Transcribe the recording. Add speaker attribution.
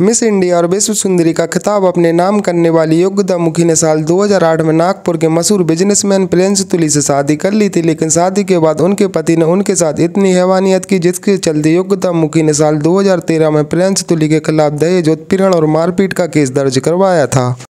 Speaker 1: miss India और विश्व सुंदरी का खिताब अपने नाम करने वाली योग्यता मुखी ने साल 2008 में नागपुर के मशहूर बिजनेसमैन प्रिंस तुली से शादी कर ली थी लेकिन शादी के बाद उनके पति ने उनके साथ इतनी हैवानियत की जिसके चलते योग्यता मुखी ने साल 2013 में प्रिंस तुली के खिलाफ दहेज उत्पीड़न और मारपीट का केस दर्ज करवाया था